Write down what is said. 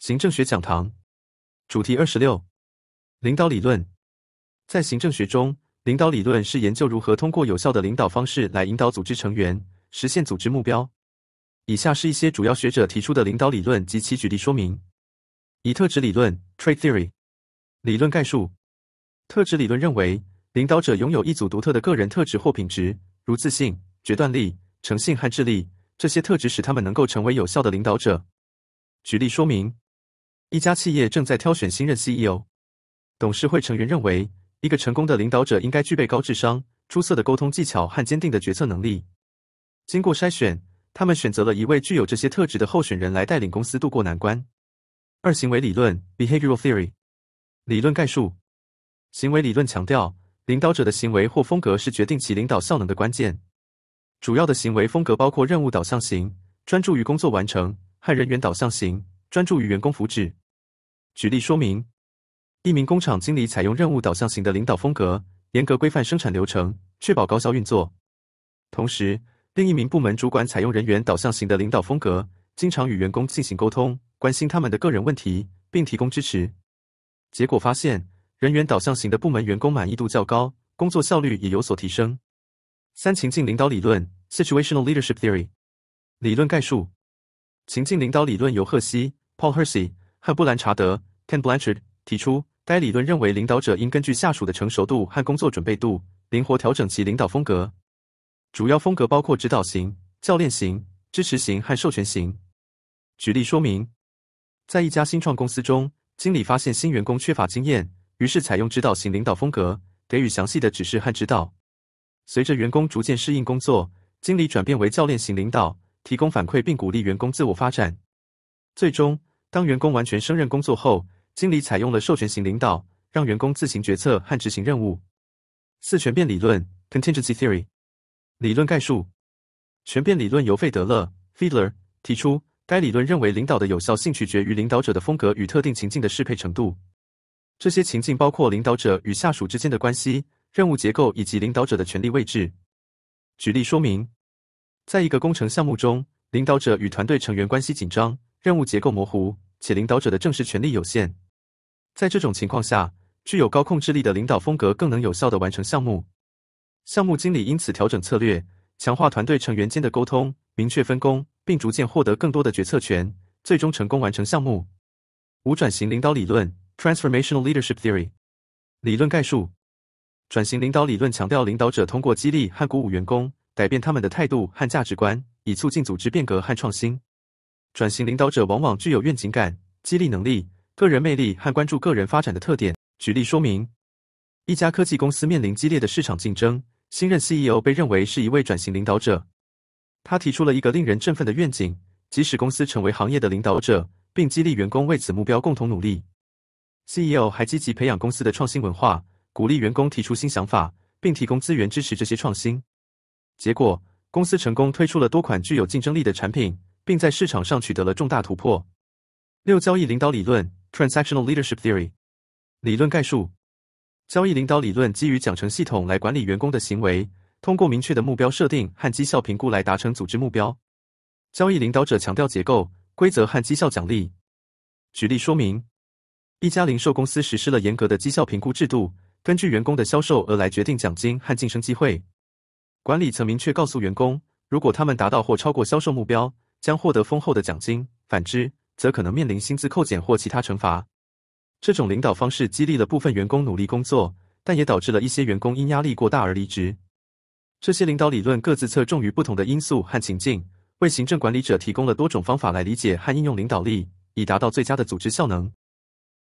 行政学讲堂，主题二十六：领导理论。在行政学中，领导理论是研究如何通过有效的领导方式来引导组织成员，实现组织目标。以下是一些主要学者提出的领导理论及其举例说明。以特质理论 （Trait Theory） 理论概述：特质理论认为，领导者拥有一组独特的个人特质或品质，如自信、决断力、诚信和智力。这些特质使他们能够成为有效的领导者。举例说明。一家企业正在挑选新任 CEO。董事会成员认为，一个成功的领导者应该具备高智商、出色的沟通技巧和坚定的决策能力。经过筛选，他们选择了一位具有这些特质的候选人来带领公司度过难关。二、行为理论 （Behavioral Theory） 理论概述：行为理论强调，领导者的行为或风格是决定其领导效能的关键。主要的行为风格包括任务导向型，专注于工作完成；和人员导向型，专注于员工福祉。举例说明，一名工厂经理采用任务导向型的领导风格，严格规范生产流程，确保高效运作；同时，另一名部门主管采用人员导向型的领导风格，经常与员工进行沟通，关心他们的个人问题，并提供支持。结果发现，人员导向型的部门员工满意度较高，工作效率也有所提升。三情境领导理论 （Situational Leadership Theory） 理论概述：情境领导理论由赫西 （Paul Hersey） 汉布兰查德 （Ken Blanchard） 提出，该理论认为领导者应根据下属的成熟度和工作准备度，灵活调整其领导风格。主要风格包括指导型、教练型、支持型和授权型。举例说明，在一家新创公司中，经理发现新员工缺乏经验，于是采用指导型领导风格，给予详细的指示和指导。随着员工逐渐适应工作，经理转变为教练型领导，提供反馈并鼓励员工自我发展。最终。当员工完全胜任工作后，经理采用了授权型领导，让员工自行决策和执行任务。四权变理论 （Contingency Theory） 理论概述：权变理论由费德勒 （Fiedler） 提出。该理论认为，领导的有效性取决于领导者的风格与特定情境的适配程度。这些情境包括领导者与下属之间的关系、任务结构以及领导者的权力位置。举例说明：在一个工程项目中，领导者与团队成员关系紧张。任务结构模糊，且领导者的正式权力有限。在这种情况下，具有高控制力的领导风格更能有效地完成项目。项目经理因此调整策略，强化团队成员间的沟通，明确分工，并逐渐获得更多的决策权，最终成功完成项目。五、转型领导理论 （Transformational Leadership Theory） 理论概述：转型领导理论强调领导者通过激励和鼓舞员工，改变他们的态度和价值观，以促进组织变革和创新。转型领导者往往具有愿景感、激励能力、个人魅力和关注个人发展的特点。举例说明，一家科技公司面临激烈的市场竞争，新任 CEO 被认为是一位转型领导者。他提出了一个令人振奋的愿景，即使公司成为行业的领导者，并激励员工为此目标共同努力。CEO 还积极培养公司的创新文化，鼓励员工提出新想法，并提供资源支持这些创新。结果，公司成功推出了多款具有竞争力的产品。并在市场上取得了重大突破。六、交易领导理论 （Transactional Leadership Theory） 理论概述：交易领导理论基于奖惩系统来管理员工的行为，通过明确的目标设定和绩效评估来达成组织目标。交易领导者强调结构、规则和绩效奖励。举例说明：一家零售公司实施了严格的绩效评估制度，根据员工的销售额来决定奖金和晋升机会。管理层明确告诉员工，如果他们达到或超过销售目标，将获得丰厚的奖金，反之则可能面临薪资扣减或其他惩罚。这种领导方式激励了部分员工努力工作，但也导致了一些员工因压力过大而离职。这些领导理论各自侧重于不同的因素和情境，为行政管理者提供了多种方法来理解和应用领导力，以达到最佳的组织效能。